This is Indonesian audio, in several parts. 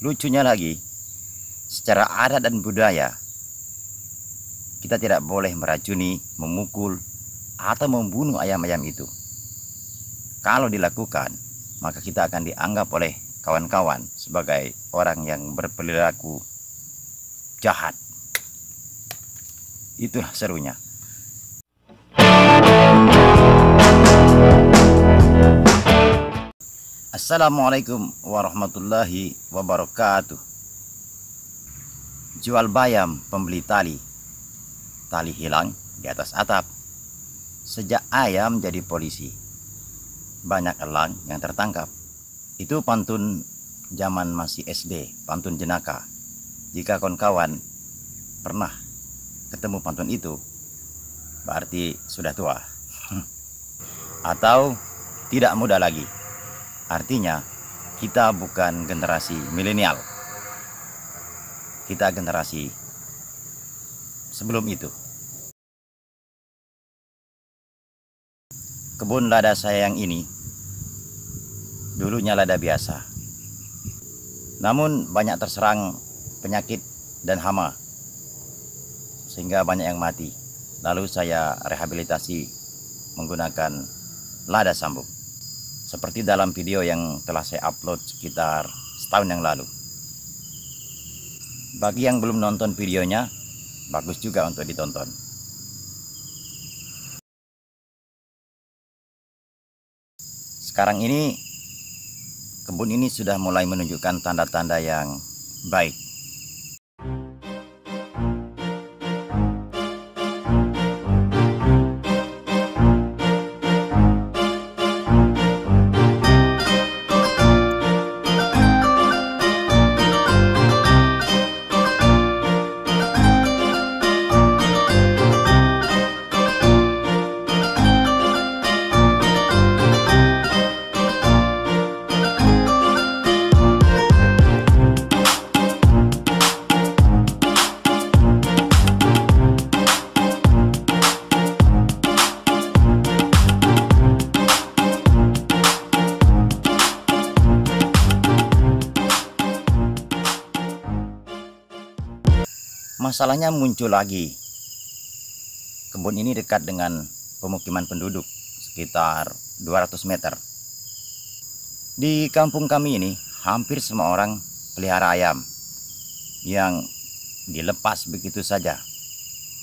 lucunya lagi secara adat dan budaya kita tidak boleh meracuni, memukul, atau membunuh ayam-ayam itu. Kalau dilakukan, maka kita akan dianggap oleh kawan-kawan sebagai orang yang berperilaku jahat. Itulah serunya. Assalamualaikum warahmatullahi wabarakatuh. Jual bayam pembeli tali. Tali hilang di atas atap. Sejak ayam jadi polisi. Banyak elang yang tertangkap. Itu pantun zaman masih SD, pantun jenaka. Jika kawan-kawan pernah ketemu pantun itu, berarti sudah tua. Atau tidak muda lagi. Artinya, kita bukan generasi milenial. Kita generasi sebelum itu. Kebun lada saya yang ini dulunya lada biasa. Namun banyak terserang penyakit dan hama sehingga banyak yang mati. Lalu saya rehabilitasi menggunakan lada sambung seperti dalam video yang telah saya upload sekitar setahun yang lalu. Bagi yang belum nonton videonya, bagus juga untuk ditonton. Sekarang ini kebun ini sudah mulai menunjukkan tanda-tanda yang baik. masalahnya muncul lagi. Kebun ini dekat dengan pemukiman penduduk sekitar 200 meter. Di kampung kami ini hampir semua orang pelihara ayam yang dilepas begitu saja,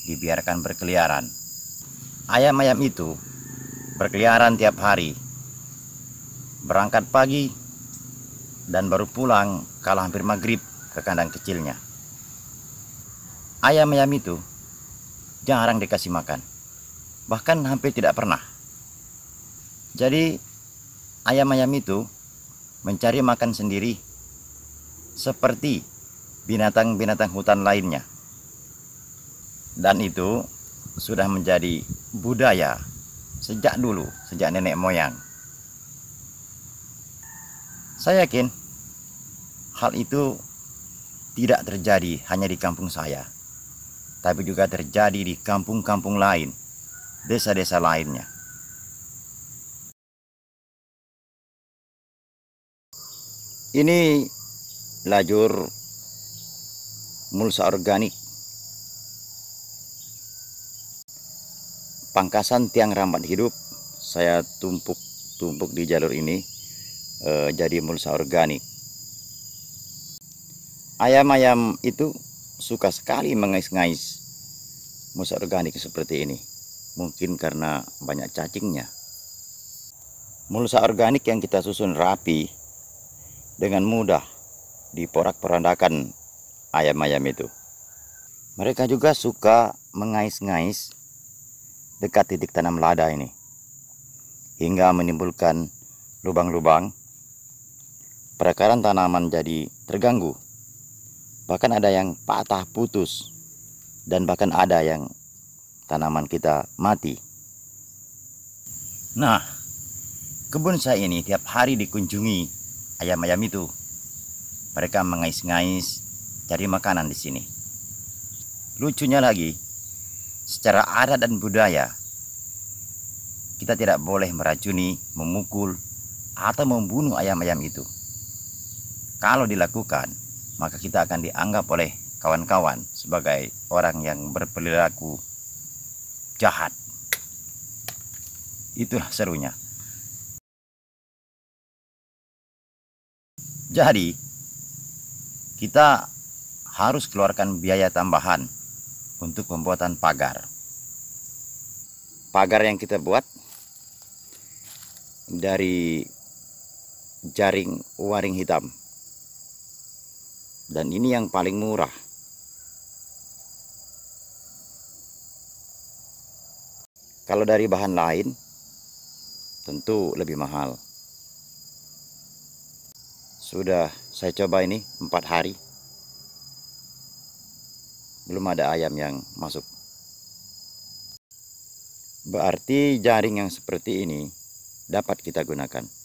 dibiarkan berkeliaran. Ayam-ayam itu berkeliaran tiap hari, berangkat pagi dan baru pulang kalau hampir maghrib ke kandang kecilnya ayam-ayam itu jarang dikasih makan. Bahkan hampir tidak pernah. Jadi ayam-ayam itu mencari makan sendiri seperti binatang-binatang hutan lainnya. Dan itu sudah menjadi budaya sejak dulu, sejak nenek moyang. Saya yakin hal itu tidak terjadi hanya di kampung saya tapi juga terjadi di kampung-kampung lain, desa-desa lainnya. Ini lajur mulsa organik. Pangkasan tiang rambat hidup saya tumpuk-tumpuk di jalur ini e, jadi mulsa organik. Ayam-ayam itu suka sekali mengais-ngais musa organik seperti ini. Mungkin karena banyak cacingnya. Mulsa organik yang kita susun rapi dengan mudah diporak-porandakan ayam-ayam itu. Mereka juga suka mengais-ngais dekat titik tanam lada ini hingga menimbulkan lubang-lubang perakaran tanaman jadi terganggu bahkan ada yang patah putus dan bahkan ada yang tanaman kita mati nah kebun saya ini tiap hari dikunjungi ayam-ayam itu mereka mengais-ngais cari makanan di sini lucunya lagi secara adat dan budaya kita tidak boleh meracuni memukul atau membunuh ayam-ayam itu kalau dilakukan maka kita akan dianggap oleh kawan-kawan sebagai orang yang berperilaku jahat. Itulah serunya. Jadi, kita harus keluarkan biaya tambahan untuk pembuatan pagar. Pagar yang kita buat dari jaring waring hitam dan ini yang paling murah kalau dari bahan lain tentu lebih mahal sudah saya coba ini empat hari belum ada ayam yang masuk berarti jaring yang seperti ini dapat kita gunakan